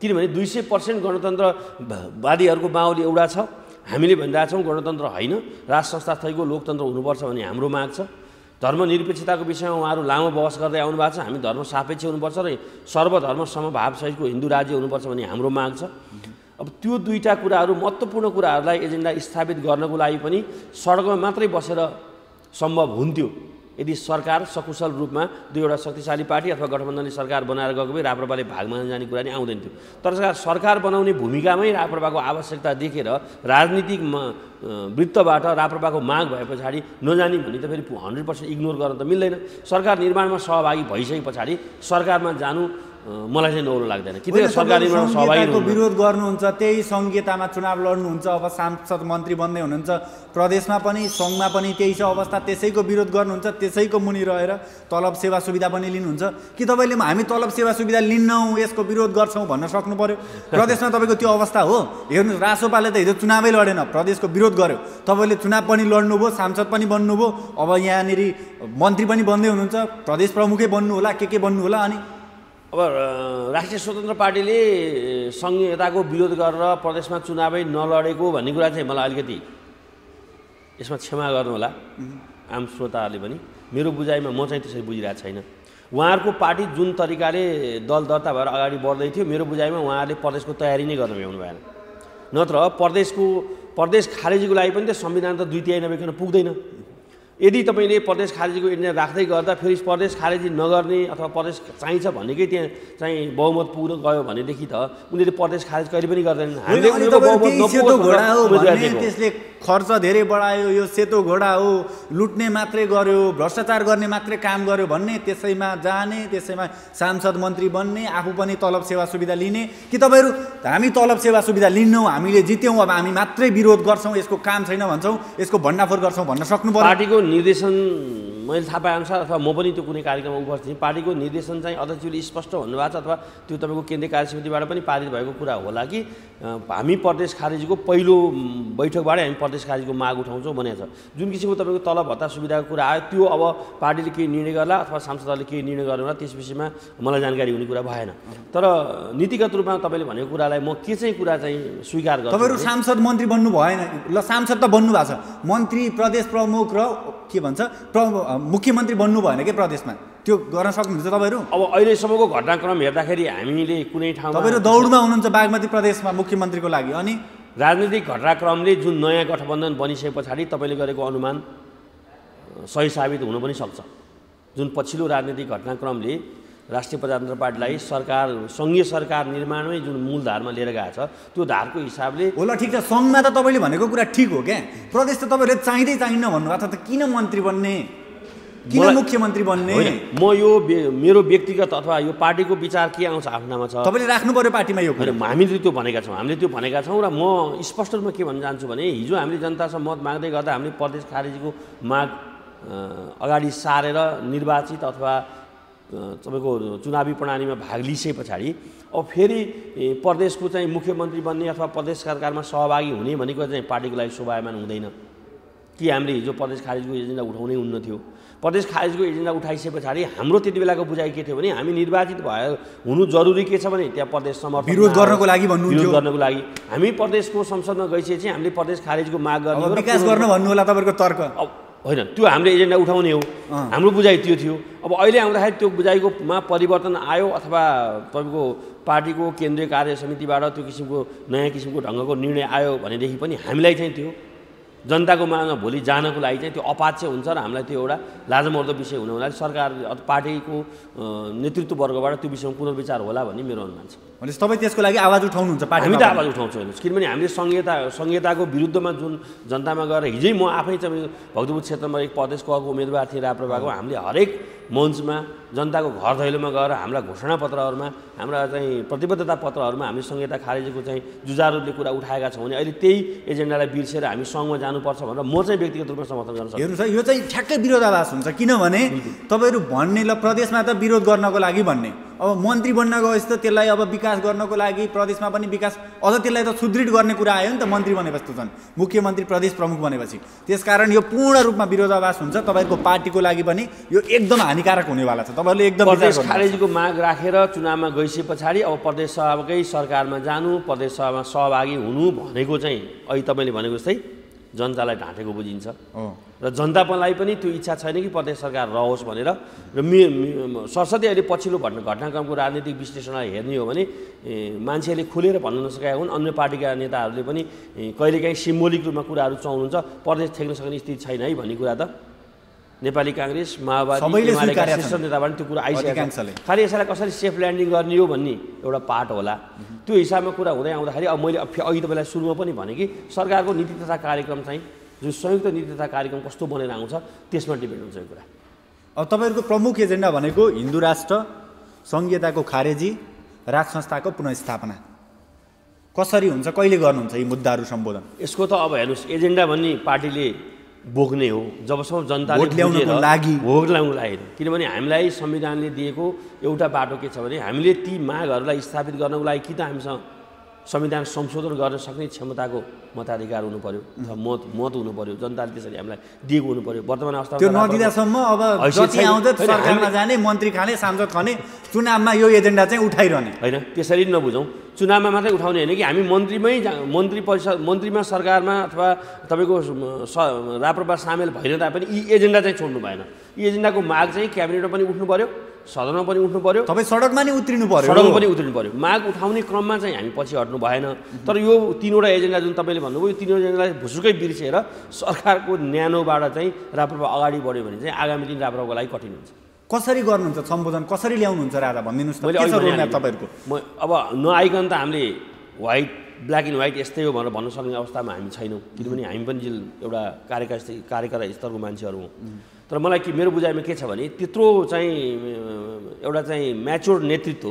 किनभने दुई सय पर्सेन्ट गणतन्त्रवादीहरूको माओली एउटा छ हामीले भनिरहेछौँ गणतन्त्र होइन राष्ट्र संस्था थैको लोकतन्त्र हुनुपर्छ भन्ने हाम्रो माग छ धर्मनिरपेक्षताको विषयमा उहाँहरू लामो बहस गर्दै आउनु भएको छ हामी धर्म सापेक्ष हुनुपर्छ र सर्वधर्म समभावसहितको हिन्दू राज्य हुनुपर्छ भन्ने हाम्रो माग छ अब त्यो दुईवटा कुराहरू महत्त्वपूर्ण कुराहरूलाई एजेन्डा स्थापित गर्नको लागि पनि सडकमा मात्रै बसेर सम्भव हुन्थ्यो यदि सरकार सकुशल रूपमा दुईवटा शक्तिशाली पार्टी अथवा गठबन्धनले सरकार बनाएर गएको भए राप्रपाले भागमा जाने कुरा नै आउँदैन थियो तर सरकार बनाउने भूमिकामै राप्रपाको आवश्यकता देखेर राजनीतिक वृत्तबाट राप्रपाको माग भए पछाडि नजाने भने त फेरि हन्ड्रेड पर्सेन्ट इग्नोर गर्न त मिल्दैन सरकार निर्माणमा सहभागी भइसके पछाडि सरकारमा जानु मलाई चाहिँ नौलो लाग्दैन किन सरकारी विरोध गर्नुहुन्छ त्यही सङ्घीयतामा चुनाव लड्नुहुन्छ अब सांसद मन्त्री बन्दै हुनुहुन्छ प्रदेशमा पनि सङ्घमा पनि त्यही छ अवस्था त्यसैको विरोध गर्नुहुन्छ त्यसैको मुनि रहेर तलब सेवा सुविधा पनि लिनुहुन्छ कि तपाईँले हामी तलब सेवा सुविधा लिन्नौँ यसको विरोध गर्छौँ भन्न सक्नु पऱ्यो प्रदेशमा तपाईँको त्यो अवस्था हो हेर्नु रासोपाले त हिजो चुनावै लडेन प्रदेशको विरोध गर्यो तपाईँले चुनाव पनि लड्नुभयो सांसद पनि बन्नुभयो अब यहाँनिर मन्त्री पनि बन्दै हुनुहुन्छ प्रदेश प्रमुखै बन्नु होला के के बन्नु होला अनि अब राष्ट्रिय स्वतन्त्र पार्टीले संहिताको विरोध गरेर प्रदेशमा चुनावै नलडेको भन्ने कुरा चाहिँ मलाई अलिकति यसमा क्षमा गर्नुहोला आम श्रोताहरूले पनि मेरो बुझाइमा म चाहिँ त्यसरी बुझिरहेको छैन उहाँहरूको पार्टी जुन तरिकाले दल दर्ता भएर अगाडि बढ्दै थियो मेरो बुझाइमा उहाँहरूले प्रदेशको तयारी नै गर्न भ्याउनु भएन नत्र प्रदेशको प्रदेश खारेजीको लागि पनि त संविधान त दुई तिहाई नभइकन पुग्दैन यदि तपाईँले प्रदेश खारेजीको एजेन्डा राख्दै गर्दा फेरि प्रदेश खारेजी नगर्ने अथवा प्रदेश चाहिन्छ भनेकै त्यहाँ चाहिँ बहुमत पुग्न गयो भनेदेखि त उनीहरूले प्रदेश खारेज कहिले पनि गर्दैनन् हामीले त्यसले खर्च धेरै बढायो यो सेतो घोडा हो लुट्ने मात्रै गर्यो भ्रष्टाचार गर्ने मात्रै काम गर्यो भन्ने त्यसैमा जाने त्यसैमा सांसद मन्त्री बन्ने आफू पनि तलब सेवा सुविधा लिने कि तपाईँहरू हामी तलब सेवा सुविधा लिन्नौँ हामीले जित्यौँ अब हामी मात्रै विरोध गर्छौँ यसको काम छैन भन्छौँ यसको भण्डाफोर गर्छौँ भन्न सक्नु पर्छ पार्टीको निर्देशन मैले थाहा पाएअनुसार अथवा म पनि त्यो कुनै कार्यक्रममा उपस्थित थिएँ पार्टीको निर्देशन चाहिँ अध्यक्षले स्पष्ट भन्नुभएको छ अथवा त्यो तपाईँको केन्द्रीय कार्य समितिबाट पनि पारित भएको कुरा होला कि हामी प्रदेश खारेजीको पहिलो बैठकबाटै हामी प्रदेश खारेजीको माग उठाउँछौँ भनेको छ जुन किसिमको तपाईँको तलब भत्ता सुविधाको कुरा आयो त्यो अब पार्टीले केही निर्णय गर्ला अथवा सांसदहरूले केही निर्णय गर्नु त्यस विषयमा मलाई जानकारी हुने कुरा भएन तर नीतिगत रूपमा तपाईँले भनेको कुरालाई म के चाहिँ कुरा चाहिँ स्वीकार गर्छु तपाईँहरू सांसद मन्त्री बन्नु भएन ल सांसद त बन्नु भएको छ मन्त्री प्रदेश प्रमुख र के भन्छ प्र मुख्यमन्त्री बन्नु भएन कि प्रदेशमा त्यो गर्न सक्नुहुन्छ तपाईँहरू अब अहिलेसम्मको घटनाक्रम हेर्दाखेरि हामीले कुनै ठाउँ तपाईँहरू दौडमा हुनुहुन्छ बागमती प्रदेशमा मुख्यमन्त्रीको लागि अनि राजनीतिक घटनाक्रमले जुन नयाँ गठबन्धन बनिसके पछाडि तपाईँले गरेको अनुमान सही साबित हुनु पनि सक्छ जुन पछिल्लो राजनीतिक घटनाक्रमले राष्ट्रिय प्रजातन्त्र पार्टीलाई सरकार सङ्घीय सरकार निर्माणमै जुन मूलधारमा लिएर गएको छ त्यो धारको हिसाबले होला ठिक छ सङ्घमा त तपाईँले भनेको कुरा ठिक हो क्या प्रदेश त तपाईँले चाहिँदै चाहिन्न भन्नुभएको त किन मन्त्री बन्ने किन मुख्यमन्त्री बन्ने म यो मेरो व्यक्तिगत अथवा यो पार्टीको विचार के आउँछ आफ्नामा छ तपाईँले राख्नु पऱ्यो पार्टीमा यो हामीले त्यो भनेका छौँ हामीले त्यो भनेका छौँ र म स्पष्ट रूपमा के भन्न चाहन्छु भने हिजो हामीले जनतासँग मत माग्दै गर्दा हामीले प्रदेश खारेजीको माग अगाडि सारेर निर्वाचित अथवा तपाईँको चुनावी प्रणालीमा भाग लिइसके पछाडि अब फेरि प्रदेशको चाहिँ मुख्यमन्त्री बन्ने अथवा प्रदेश सरकारमा सहभागी हुने भनेको चाहिँ पार्टीको लागि शोभायमान हुँदैन कि हामीले हिजो प्रदेश खारेजको एजेन्डा उठाउनै हुन्न थियो प्रदेश खारेजको एजेन्डा उठाइसके पछाडि हाम्रो त्यति बेलाको बुझाइ के थियो भने हामी निर्वाचित भएर हुनु जरुरी के छ भने त्यहाँ प्रदेश समर्थन विरोध गर्नको लागि भन्नु विरोध गर्नको लागि हामी प्रदेशको संसदमा गइसकेपछि हामीले प्रदेश खारेजको माग गर्ने विकास गर्न भन्नु होला तपाईँको तर्क होइन त्यो हामीले एजेन्डा उठाउने हो हाम्रो बुझाइ त्यो थियो अब अहिले आउँदाखेरि त्यो बुझाइकोमा परिवर्तन आयो अथवा तपाईँको पार्टीको केन्द्रीय कार्य समितिबाट त्यो किसिमको नयाँ किसिमको ढङ्गको निर्णय आयो भनेदेखि पनि हामीलाई चाहिँ त्यो जनताको माझमा भोलि जानको लागि चाहिँ त्यो अपाच्य हुन्छ र हामीलाई त्यो एउटा लाजमर्दो विषय हुन हुनाले सरकार पार्टीको नेतृत्ववर्गबाट त्यो विषयमा पुनर्विचार होला भन्ने मेरो अनुमान छ भनेपछि तपाईँ त्यसको लागि आवाज उठाउनुहुन्छ पार्टी हामी त आवाज उठाउँछौँ हेर्नुहोस् किनभने हामीले संहिता संहिताको विरुद्धमा जुन जनतामा गएर हिजै म आफै चाहिँ भक्तपुर क्षेत्रमा एक प्रदेशको उम्मेदवार थिएँ राप्रभाको हामीले हरेक मञ्चमा जनताको घर दैलोमा गएर हाम्रा घोषणापत्रहरूमा हाम्रा चाहिँ प्रतिबद्धता पत्रहरूमा हामी संहिता खारेजीको चाहिँ जुजारूले कुरा उठाएका छौँ भने अहिले त्यही एजेन्डालाई बिर्सेर हामी सङ्घमा जानुपर्छ भनेर म चाहिँ व्यक्तिगत रूपमा समर्थन गर्न सक्छु हेर्नुहोस् यो चाहिँ ठ्याक्कै विरोधाभास हुन्छ किनभने तपाईँहरू भन्ने ल प्रदेशमा त विरोध गर्नको लागि भन्ने अब मन्त्री बन्न गएपछि त त्यसलाई अब विकास गर्नको लागि प्रदेशमा पनि विकास अझ त्यसलाई त सुदृढ गर्ने कुरा आयो नि त मन्त्री बनेपछि त झन् मुख्यमन्त्री प्रदेश प्रमुख भनेपछि त्यसकारण यो पूर्ण रूपमा विरोधावास हुन्छ तपाईँहरूको पार्टीको लागि पनि यो एकदम हानिकारक हुनेवाला छ तपाईँहरूले एकदम प्रदेश खारेजीको माग राखेर चुनावमा गइसके पछाडि अब प्रदेश सभाकै सरकारमा जानु प्रदेश सभामा सहभागी हुनु भनेको चाहिँ अहिले तपाईँले भनेको जस्तै जनतालाई ढाँटेको बुझिन्छ र जनतालाई पनि त्यो इच्छा छैन कि प्रदेश सरकार रहोस् भनेर र मे संसदीय अहिले पछिल्लो घटना घटनाक्रमको राजनीतिक विश्लेषणलाई हेर्ने हो भने मान्छेहरूले खुलेर भन्न नसकेका हुन् अन्य पार्टीका नेताहरूले पनि कहिलेकाहीँ सिम्बोलिक रूपमा कुराहरू चाउनुहुन्छ प्रदेश ठेक्न सक्ने स्थिति छैन है भन्ने कुरा त नेपाली काङ्ग्रेस माओवादी शीर्ष नेताबाट त्यो कुरा आइसकेको खालि यसलाई कसरी सेफ ल्यान्डिङ गर्ने हो भन्ने एउटा पार्ट होला त्यो हिसाबमा कुरा हुँदै आउँदाखेरि अब मैले अघि तपाईँलाई सुरुमा पनि भने कि सरकारको नीति तथा कार्यक्रम चाहिँ जुन संयुक्त नीति तथा कार्यक्रम कस्तो बनेर आउँछ त्यसमा डिपेन्ड हुन्छ यो कुरा अब तपाईँहरूको प्रमुख एजेन्डा भनेको हिन्दू राष्ट्र सङ्घीयताको खारेजी राज संस्थाको पुनर्स्थापना कसरी हुन्छ कहिले गर्नुहुन्छ यी मुद्दाहरू सम्बोधन यसको त अब हेर्नुहोस् एजेन्डा भन्ने पार्टीले बोक्ने हो जबसम्म जनताले लागि भोग ल्याउनुको लागि किनभने हामीलाई संविधानले दिएको एउटा बाटो के छ भने हामीले ती मागहरूलाई स्थापित गर्नको लागि कि त हामीसँग संविधान संशोधन गर्न सक्ने क्षमताको मताधिकार हुनु पर्यो मत मत हुनु पऱ्यो जनताले त्यसरी हामीलाई दिएको हुनु पऱ्यो वर्तमान अवस्थामा त्यो नदिँदासम्म अब सरकारमा जाने मन्त्री सांसद खाने चुनावमा यो एजेन्डा चाहिँ उठाइरहने होइन त्यसरी नबुझौँ चुनावमा मात्रै उठाउने होइन कि हामी मन्त्रीमै मन्त्री परिषद मन्त्रीमा सरकारमा अथवा तपाईँको स राप्रपा सामेल भइरहँदा पनि यी एजेन्डा चाहिँ छोड्नु भएन यी एजेन्डाको माग चाहिँ क्याबिनेटमा पनि उठ्नु पर्यो सदनमा पनि उठ्नु पर्यो तपाईँ सडकमा नै उत्रिनु पर्यो सडकमा पनि उत्रिनु पर्यो माग उठाउने क्रममा चाहिँ हामी पछि हट्नु भएन तर यो तिनवटा एजेन्डा जुन तपाईँले भन्नुभयो यो तिनवटा एजेन्डालाई भुसुकै बिर्सेर सरकारको न्यानोबाट चाहिँ राप्रपा अगाडि बढ्यो भने चाहिँ आगामी दिन राप्रपाको लागि कठिन हुन्छ कसरी गर्नुहुन्छ सम्बोधन कसरी ल्याउनुहुन्छ राजा भनिदिनुहोस् मैले तपाईँहरूको म अब नआइकन त हामीले व्हाइट ब्ल्याक एन्ड व्हाइट यस्तै हो भनेर भन्न सक्ने अवस्थामा हामी छैनौँ किनभने हामी पनि एउटा कार्यकारी कार्यकर्ता स्तरको मान्छेहरू हौँ तर मलाई के मेरो बुझाइमा के छ भने त्यत्रो चाहिँ एउटा चाहिँ म्याच्योर नेतृत्व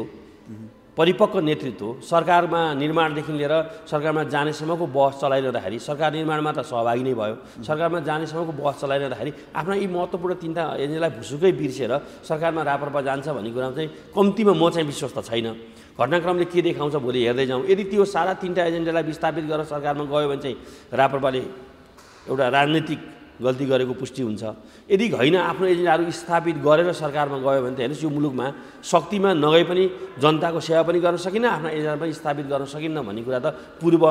परिपक्व नेतृत्व सरकारमा निर्माणदेखि लिएर सरकारमा जानेसम्मको बहस चलाइरहँदाखेरि सरकार निर्माणमा त सहभागी नै भयो सरकारमा जानेसम्मको बहस चलाइरहँदाखेरि आफ्ना यी महत्त्वपूर्ण तिनवटा एजेन्डालाई भुसुकै बिर्सेर सरकारमा रापरपा जान्छ भन्ने कुरामा चाहिँ कम्तीमा म चाहिँ विश्वस्त छैन घटनाक्रमले के देखाउँछ भोलि हेर्दै जाउँ यदि त्यो सारा तिनवटा एजेन्डालाई विस्थापित गरेर सरकारमा गयो भने चाहिँ रापरपाले एउटा राजनीतिक गल्ती गरेको पुष्टि हुन्छ यदि होइन आफ्नो एजेन्डाहरू स्थापित गरेर सरकारमा गयो भने त हेर्नुहोस् यो मुलुकमा शक्तिमा नगए पनि जनताको सेवा पनि गर्न सकिन्न आफ्नो एजेन्डा पनि स्थापित गर्न सकिन्न भन्ने कुरा त पूर्व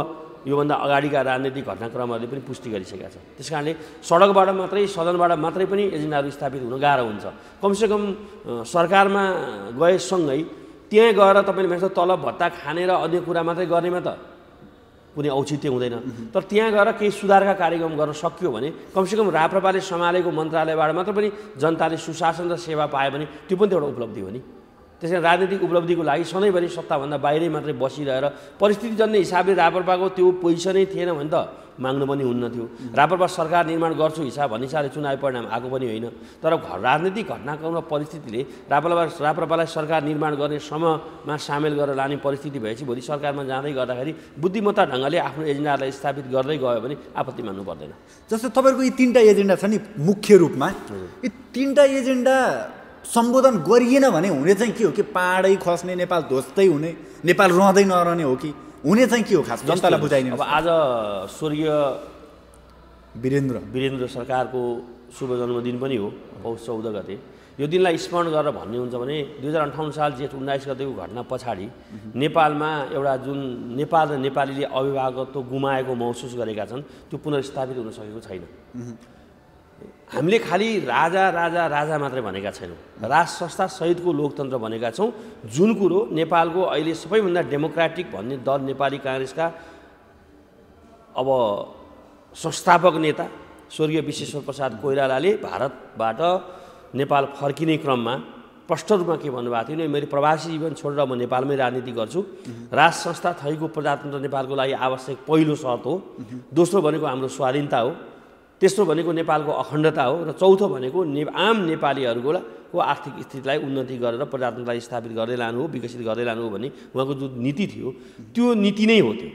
योभन्दा अगाडिका राजनैतिक घटनाक्रमहरूले पनि पुष्टि गरिसकेका छन् त्यस कारणले सडकबाट मात्रै सदनबाट मात्रै पनि एजेन्डाहरू स्थापित हुन गाह्रो हुन्छ कमसेकम सरकारमा गएसँगै त्यहाँ गएर तपाईँले मेरो तलब भत्ता खाने र अन्य कुरा मात्रै गर्नेमा त कुनै औचित्य हुँदैन तर त्यहाँ गएर केही सुधारका कार्यक्रम गर्न सकियो भने कमसेकम राप्रपाले सम्हालेको मन्त्रालयबाट मात्र पनि जनताले सुशासन र सेवा पायो भने त्यो पनि त एउटा उपलब्धि हो नि त्यस कारण राजनीतिक उपलब्धिको लागि सधैँभरि सत्ताभन्दा बाहिरै मात्रै बसिरहेर परिस्थिति जन्ने हिसाबले राप्रपाको त्यो नै थिएन भने त माग्नु पनि हुन्न थियो राप्रपा सरकार निर्माण गर्छु हिसाब हिसाबले चुनावी परिणाम आएको पनि होइन तर घर राजनीतिक घटनाक्रम र परिस्थितिले राप्रपा राप्रपालाई सरकार निर्माण गर्ने समयमा सामेल गरेर लाने परिस्थिति भएपछि भोलि सरकारमा जाँदै गर्दाखेरि बुद्धिमत्ता ढङ्गले आफ्नो एजेन्डालाई स्थापित गर्दै गयो भने आपत्ति मान्नु पर्दैन जस्तो तपाईँको यी तिनवटा एजेन्डा छ नि मुख्य रूपमा यी तिनवटा एजेन्डा सम्बोधन गरिएन भने हुने चाहिँ के हो कि पाहाडै खस्ने नेपाल ध्वस्तै हुने नेपाल रहँदै नरहने हो कि हुने चाहिँ के हो खास जनतालाई बुझाइदिनु अब आज स्वर्गीय वीरेन्द्र वीरेन्द्र सरकारको शुभ जन्मदिन पनि हो पौष चौध गते यो दिनलाई स्मरण गरेर भन्ने हुन्छ भने दुई हजार अन्ठाउन्न साल जेठ उन्नाइस गतेको घटना पछाडि नेपालमा एउटा जुन नेपाल र नेपालीले अभिभावकत्व गुमाएको महसुस गरेका छन् त्यो पुनर्स्थापित हुन सकेको छैन हामीले खालि राजा राजा राजा मात्रै भनेका छैनौँ राज संस्था सहितको लोकतन्त्र भनेका छौँ जुन कुरो नेपालको अहिले सबैभन्दा डेमोक्राटिक भन्ने दल नेपाली काङ्ग्रेसका अब संस्थापक नेता स्वर्गीय विश्वेश्वर प्रसाद कोइरालाले भारतबाट नेपाल फर्किने क्रममा प्रष्ट रूपमा के भन्नुभएको थियो भने मैले प्रवासी जीवन छोडेर म नेपालमै राजनीति गर्छु राज संस्था थैको प्रजातन्त्र नेपालको लागि आवश्यक पहिलो शर्त हो दोस्रो भनेको हाम्रो स्वाधीनता हो तेस्रो भनेको नेपालको अखण्डता हो र चौथो भनेको ने आम नेपालीहरूको को आर्थिक स्थितिलाई उन्नति गरेर प्रजातन्त्रलाई स्थापित गर्दै लानु हो विकसित गर्दै लानु हो भने उहाँको जुन नीति थियो त्यो नीति नै हो त्यो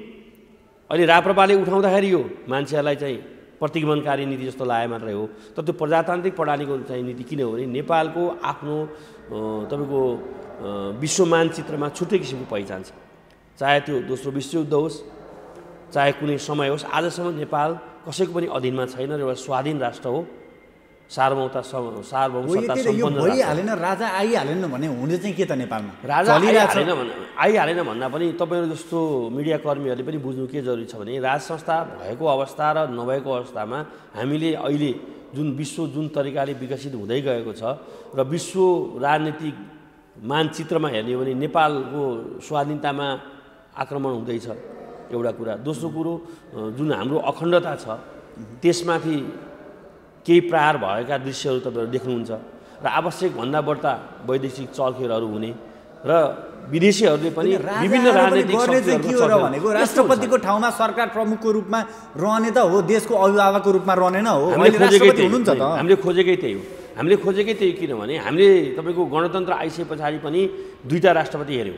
अहिले राप्रपाले उठाउँदाखेरि यो मान्छेहरूलाई चाहिँ प्रतिगमनकारी नीति जस्तो लाए मात्रै हो तर त्यो प्रजातान्त्रिक प्रणालीको चाहिँ नीति किन हो भने नेपालको आफ्नो तपाईँको विश्व मानचित्रमा छुट्टै किसिमको पहिचान छ चाहे त्यो दोस्रो विश्वयुद्ध होस् चाहे कुनै समय होस् आजसम्म नेपाल कसैको पनि अधीनमा छैन र एउटा स्वाधीन राष्ट्र हो सार्वभौमता सार्वभौम राजा आइहालेन भने हुने चाहिँ के त नेपालमा राजा आइहालेन भन्दा पनि तपाईँहरू जस्तो मिडिया कर्मीहरूले पनि बुझ्नु के जरुरी छ भने राज संस्था भएको अवस्था र नभएको अवस्थामा हामीले अहिले जुन विश्व जुन तरिकाले विकसित हुँदै गएको छ र विश्व राजनीतिक मानचित्रमा हेर्ने हो भने नेपालको स्वाधीनतामा आक्रमण हुँदैछ एउटा कुरा दोस्रो कुरो जुन हाम्रो अखण्डता छ त्यसमाथि केही प्रहार भएका दृश्यहरू तपाईँहरू देख्नुहुन्छ र आवश्यकभन्दा बढ्ता वैदेशिक चलखेलहरू हुने र विदेशीहरूले पनि विभिन्न भनेको राष्ट्रपतिको ठाउँमा सरकार प्रमुखको रूपमा रहने त हो देशको अभिभावकको रूपमा रहने न हो हामीले खोजेकै त्यही हो हामीले खोजेकै त्यही किनभने हामीले तपाईँको गणतन्त्र आइसके पछाडि पनि दुईवटा राष्ट्रपति हेऱ्यौँ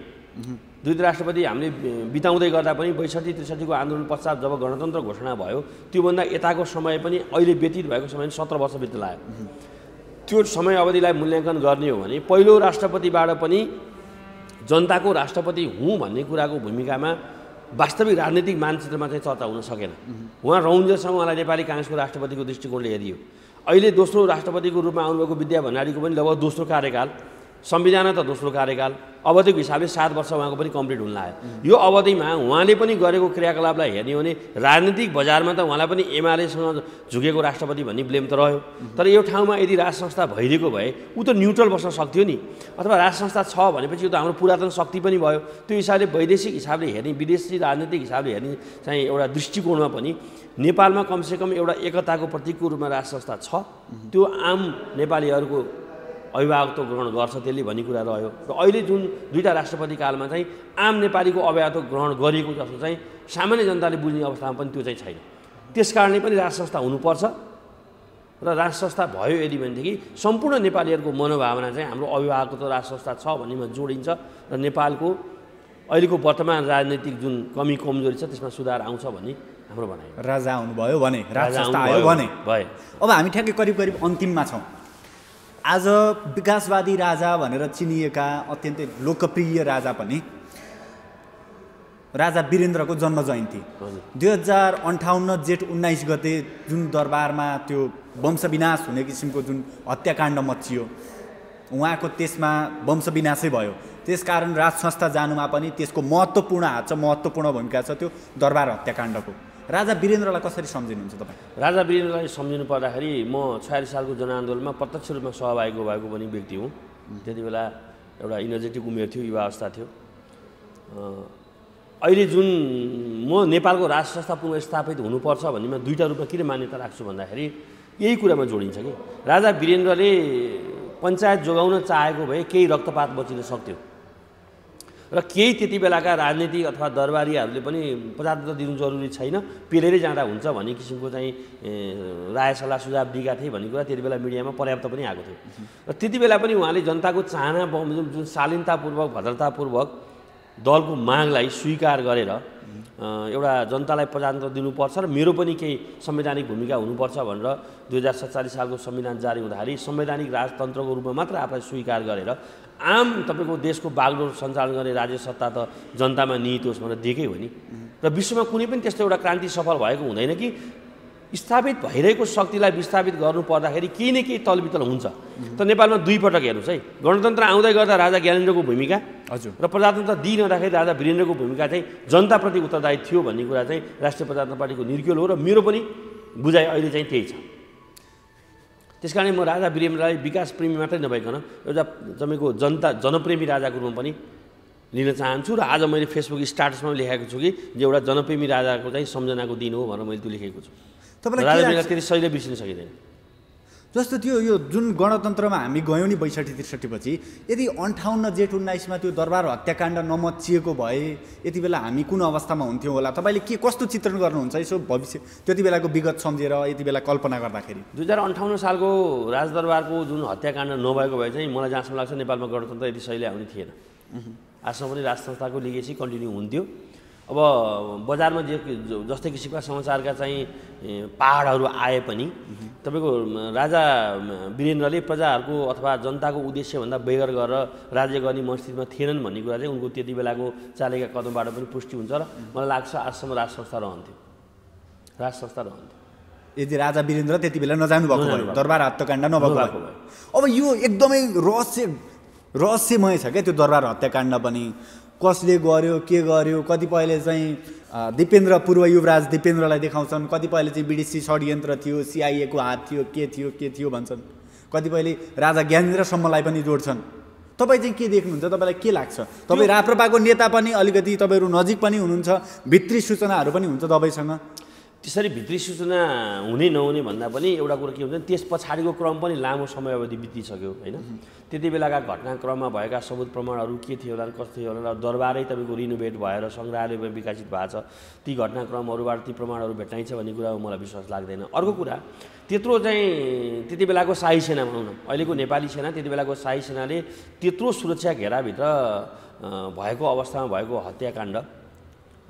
दुई राष्ट्रपति हामीले बिताउँदै गर्दा पनि बैसठी त्रिसठीको आन्दोलन पश्चात जब गणतन्त्र घोषणा भयो त्योभन्दा यताको समय पनि अहिले व्यतीत भएको समय सत्र वर्ष लाग्यो त्यो समय अवधिलाई मूल्याङ्कन गर्ने हो भने पहिलो राष्ट्रपतिबाट पनि जनताको राष्ट्रपति हुँ भन्ने कुराको भूमिकामा वास्तविक राजनीतिक मानचित्रमा चाहिँ चर्चा हुन सकेन उहाँ रौन्जेलसँग उहाँलाई नेपाली काङ्ग्रेसको राष्ट्रपतिको दृष्टिकोणले हेरियो अहिले दोस्रो राष्ट्रपतिको रूपमा आउनुभएको विद्या भण्डारीको पनि लगभग दोस्रो कार्यकाल संविधान त दोस्रो कार्यकाल अवधिको हिसाबले सात वर्ष उहाँको पनि कम्प्लिट हुन लाग्यो यो अवधिमा उहाँले पनि गरेको क्रियाकलापलाई हेर्ने हो भने राजनीतिक बजारमा त उहाँलाई पनि एमआलएसँग झुकेको राष्ट्रपति भन्ने ब्लेम त रह्यो तर यो ठाउँमा यदि राज संस्था भइदिएको भए ऊ त न्युट्रल बस्न सक्थ्यो नि अथवा राज संस्था छ भनेपछि यो त हाम्रो पुरातन शक्ति पनि भयो त्यो हिसाबले वैदेशिक हिसाबले हेर्ने विदेशी राजनीतिक हिसाबले हेर्ने चाहिँ एउटा दृष्टिकोणमा पनि नेपालमा कमसेकम एउटा एकताको प्रतीकको रूपमा राज संस्था छ त्यो आम नेपालीहरूको अभिभावकत्व ग्रहण गर्छ त्यसले भन्ने कुरा रह्यो र अहिले जुन दुईवटा राष्ट्रपति कालमा चाहिँ आम नेपालीको अभिभावत्व ग्रहण गरिएको जस्तो चाहिँ सामान्य जनताले बुझ्ने अवस्थामा पनि त्यो चाहिँ छैन त्यस कारणले पनि राष्ट्र संस्था हुनुपर्छ र राष्ट्र संस्था भयो यदि भनेदेखि सम्पूर्ण नेपालीहरूको मनोभावना चाहिँ हाम्रो अभिभावकत्व राष्ट्र संस्था छ भन्नेमा जोडिन्छ र नेपालको अहिलेको वर्तमान राजनैतिक जुन कमी कमजोरी छ त्यसमा सुधार आउँछ भन्ने हाम्रो भनाइ राजा हुनुभयो भने राजा आयो भने भए अब हामी ठ्याक्कै करिब करिब अन्तिममा छौँ आज विकासवादी राजा भनेर चिनिएका अत्यन्तै लोकप्रिय राजा पनि राजा वीरेन्द्रको जन्म जयन्ती दुई हजार अन्ठाउन्न जेठ उन्नाइस गते जुन दरबारमा त्यो वंशविनाश हुने किसिमको जुन हत्याकाण्ड मचियो उहाँको त्यसमा वंशविनाशै भयो त्यसकारण राज संस्था जानुमा पनि त्यसको महत्त्वपूर्ण हात छ महत्त्वपूर्ण भूमिका छ त्यो दरबार हत्याकाण्डको राजा वीरेन्द्रलाई कसरी सम्झिनुहुन्छ तपाईँ राजा वीरेन्द्रलाई सम्झिनु पर्दाखेरि म छयालिस सालको जनआन्दोलनमा प्रत्यक्ष रूपमा सहभागी भएको पनि व्यक्ति हुँ त्यति बेला एउटा इनर्जेटिक उमेर थियो युवा अवस्था थियो अहिले जुन म नेपालको राष्ट्र संस्था पुनर्स्थापित हुनुपर्छ भन्नेमा दुईवटा रूपमा किन मान्यता राख्छु भन्दाखेरि यही कुरामा जोडिन्छ कि राजा वीरेन्द्रले पञ्चायत जोगाउन चाहेको भए केही रक्तपात बचिन सक्थ्यो र केही त्यति बेलाका राजनीति अथवा दरबारीहरूले पनि प्रजातन्त्र दिनु जरुरी छैन पेलेरै जाँदा हुन्छ भन्ने किसिमको चाहिँ राय सल्लाह सुझाव दिएका थिए भन्ने कुरा त्यति बेला मिडियामा पर्याप्त पनि आएको थियो र त्यति बेला पनि उहाँले जनताको चाहना जुन शालीनतापूर्वक भद्रतापूर्वक दलको मागलाई स्वीकार गरेर एउटा जनतालाई प्रजातन्त्र दिनुपर्छ र मेरो पनि केही संवैधानिक भूमिका हुनुपर्छ भनेर दुई हजार सत्तालिस सालको संविधान जारी हुँदाखेरि संवैधानिक राजतन्त्रको रूपमा मात्र आफूलाई स्वीकार गरेर आम तपाईँको देशको बागडोर सञ्चालन गर्ने राज्य सत्ता त जनतामा निहित होस् भनेर दिएकै हो नि र विश्वमा कुनै पनि त्यस्तो एउटा क्रान्ति सफल भएको हुँदैन कि स्थापित भइरहेको शक्तिलाई विस्थापित गर्नु पर्दाखेरि केही न केही तलबितल हुन्छ त नेपालमा दुईपटक हेर्नुहोस् है गणतन्त्र आउँदै गर्दा राजा ज्ञानेन्द्रको भूमिका हजुर र प्रजातन्त्र दिइरहँदाखेरि राजा वीरेन्द्रको भूमिका चाहिँ जनताप्रति उत्तरदायी थियो भन्ने कुरा चाहिँ राष्ट्रिय प्रजातन्त्र पार्टीको निर्क्यल हो र मेरो पनि बुझाइ अहिले चाहिँ त्यही छ त्यस कारणले म राजा वीरेन्द्रलाई विकास प्रेमी मात्रै नभइकन एउटा तपाईँको जनता जनप्रेमी राजाको रूपमा पनि लिन चाहन्छु र आज मैले फेसबुक स्टाटसमा लेखेको छु कि एउटा जनप्रेमी राजाको चाहिँ सम्झनाको दिन हो भनेर मैले त्यो लेखेको छु तपाईँलाई त्यति शैली बिर्सिन सकिँदैन जस्तो त्यो यो जुन गणतन्त्रमा हामी गयौँ नि बैसठी त्रिसठीपछि यदि अन्ठाउन्न जेठ उन्नाइसमा त्यो दरबार हत्याकाण्ड नमचिएको भए यति बेला हामी कुन अवस्थामा हुन्थ्यौँ होला तपाईँले के कस्तो चित्रण गर्नुहुन्छ यसो भविष्य त्यति बेलाको विगत सम्झेर यति बेला कल्पना गर्दाखेरि दुई हजार अन्ठाउन्न सालको राजदरबारको जुन हत्याकाण्ड नभएको भए चाहिँ मलाई जहाँसम्म लाग्छ नेपालमा गणतन्त्र यति शैली आउने थिएन आजसम्म पनि राज संस्थाको लिगेसी कन्टिन्यू हुन्थ्यो अब बजारमा जे जस्तै किसिमका समाचारका चाहिँ पाहाडहरू आए पनि तपाईँको राजा वीरेन्द्रले प्रजाहरूको अथवा जनताको उद्देश्यभन्दा बेगर गरेर राज्य गर्ने मनस्थितिमा थिएनन् भन्ने कुरा चाहिँ उनको त्यति बेलाको चालेका कदमबाट पनि पुष्टि हुन्छ र मलाई लाग्छ आजसम्म राज संस्था रहन्थ्यो राज संस्था रहन्थ्यो यदि राजा वीरेन्द्र त्यति बेला नजानु भएको भयो दरबार हत्याकाण्ड नभएको भएको भयो अब यो एकदमै रहस्य रहस्यमय छ क्या त्यो दरबार हत्याकाण्ड पनि कसले गर्यो के गर्यो कतिपयले चाहिँ दिपेन्द्र पूर्व युवराज दिपेन्द्रलाई देखाउँछन् कतिपयले चाहिँ बिडिसी षड्यन्त्र थियो सिआइएको हात थियो के थियो के थियो भन्छन् कतिपयले राजा ज्ञानेन्द्रसम्मलाई पनि जोड्छन् तपाईँ चाहिँ के देख्नुहुन्छ तपाईँलाई के लाग्छ तपाईँ राप्रपाको नेता पनि अलिकति तपाईँहरू नजिक पनि हुनुहुन्छ भित्री सूचनाहरू पनि हुन्छ तपाईँसँग त्यसरी भित्री सूचना हुने नहुने भन्दा पनि एउटा कुरो के हुन्छ त्यस पछाडिको क्रम पनि लामो समय अवधि बितिसक्यो होइन त्यति बेलाका घटनाक्रममा भएका सबुत प्रमाणहरू के थियो होला कस्तो थियो होला दरबारै तपाईँको रिनोभेट भएर सङ्ग्रहालयमा विकसित भएको छ ती घटनाक्रमहरूबाट ती प्रमाणहरू भेटाइन्छ भन्ने कुरामा मलाई विश्वास लाग्दैन अर्को कुरा त्यत्रो चाहिँ त्यति बेलाको शाही सेना भनौँ न अहिलेको नेपाली सेना त्यति बेलाको शाही सेनाले त्यत्रो सुरक्षा घेराभित्र भएको अवस्थामा भएको हत्याकाण्ड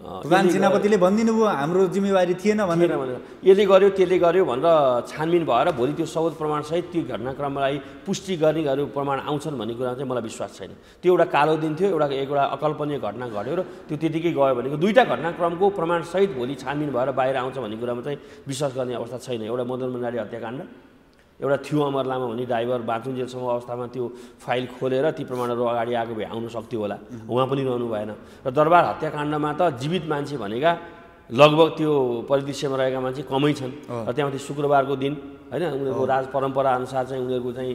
प्रधान सेनापतिले भनिदिनु भयो हाम्रो जिम्मेवारी थिएन भनेर भनेर यसले गर्यो त्यसले गर्यो भनेर छानबिन भएर भोलि त्यो सबुत प्रमाणसहित त्यो घटनाक्रमलाई पुष्टि गर्नेहरू प्रमाण आउँछन् भन्ने कुरा चाहिँ मलाई विश्वास छैन त्यो एउटा कालो दिन थियो एउटा एउटा अकल्पनीय घटना घट्यो र त्यो त्यतिकै गयो भनेको दुईवटा घटनाक्रमको प्रमाणसहित भोलि छानबिन भएर बाहिर आउँछ भन्ने कुरामा चाहिँ विश्वास गर्ने अवस्था छैन एउटा मदन मण्डारी हत्याकाण्ड एउटा थियो अमर लामा भन्ने ड्राइभर बाँचुन्जेलसम्म अवस्थामा त्यो फाइल खोलेर ती प्रमाणहरू अगाडि आएको भए आउनु सक्थ्यो होला उहाँ पनि रहनु भएन र दरबार हत्याकाण्डमा त जीवित मान्छे भनेका लगभग त्यो परिदृश्यमा रहेका मान्छे कमै छन् र त्यहाँमाथि शुक्रबारको दिन होइन उनीहरूको राज अनुसार चाहिँ उनीहरूको चाहिँ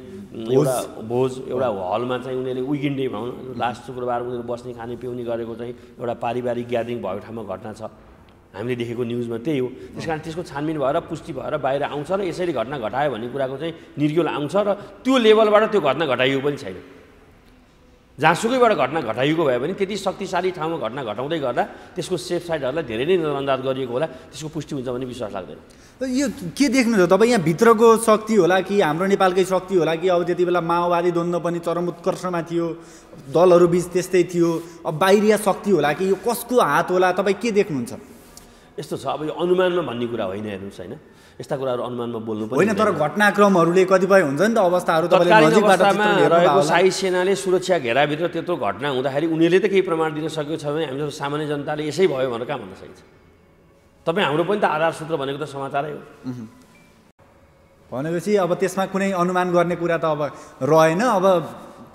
एउटा भोज एउटा हलमा चाहिँ उनीहरूले विकेन्ड भनौँ लास्ट शुक्रबार उनीहरू बस्ने खाने पिउने गरेको चाहिँ एउटा पारिवारिक ग्यादरिङ भएको ठाउँमा घटना छ हामीले देखेको न्युजमा त्यही हो त्यस कारण त्यसको छानबिन भएर पुष्टि भएर बाहिर आउँछ र यसरी घटना घटायो भन्ने कुराको चाहिँ निर्ग्योल आउँछ र त्यो लेभलबाट त्यो घटना घटाइएको पनि छैन जहाँसुकैबाट घटना घटाइएको भयो भने त्यति शक्तिशाली ठाउँमा घटना घटाउँदै गर्दा त्यसको सेफ साइडहरूलाई धेरै नै नजरअन्दाज गरिएको होला त्यसको पुष्टि हुन्छ भन्ने विश्वास लाग्दैन यो के देख्नु त तपाईँ यहाँ भित्रको शक्ति होला कि हाम्रो नेपालकै शक्ति होला कि अब त्यति बेला माओवादी द्वन्द्व पनि चरम उत्कर्षमा थियो दलहरू बिच त्यस्तै थियो अब बाहिरिया शक्ति होला कि यो कसको हात होला तपाईँ के देख्नुहुन्छ यस्तो छ अब यो अनुमानमा भन्ने कुरा होइन हेर्नुहोस् होइन यस्ता कुराहरू अनुमानमा बोल्नु पर्छ होइन तर घटनाक्रमहरूले कतिपय हुन्छ नि त अवस्थाहरू अवस्थामा रहेको शाही सेनाले सुरक्षा घेराभित्र त्यत्रो घटना हुँदाखेरि उनीहरूले त केही प्रमाण दिन सकेको छ भने हामी सामान्य जनताले यसै भयो भनेर कहाँ भन्न सकिन्छ तपाईँ हाम्रो पनि त आधार सूत्र भनेको त समाचारै हो भनेपछि अब त्यसमा कुनै अनुमान गर्ने कुरा त अब रहेन अब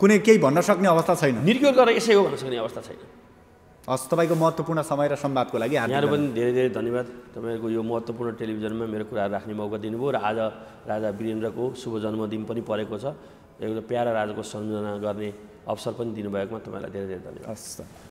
कुनै केही भन्न सक्ने अवस्था छैन निर्ग्योल गरेर यसै हो भन्न सक्ने अवस्था छैन हस् तपाईँको महत्त्वपूर्ण समय र संवादको लागि यहाँहरू पनि धेरै धेरै धन्यवाद तपाईँहरूको यो महत्त्वपूर्ण टेलिभिजनमा मेरो कुराहरू राख्ने मौका दिनुभयो र आज राजा वीरेन्द्रको शुभ जन्मदिन पनि परेको छ एउटा प्यारा राजाको सम्झना गर्ने अवसर पनि दिनुभएकोमा तपाईँलाई धेरै धेरै धन्यवाद हस्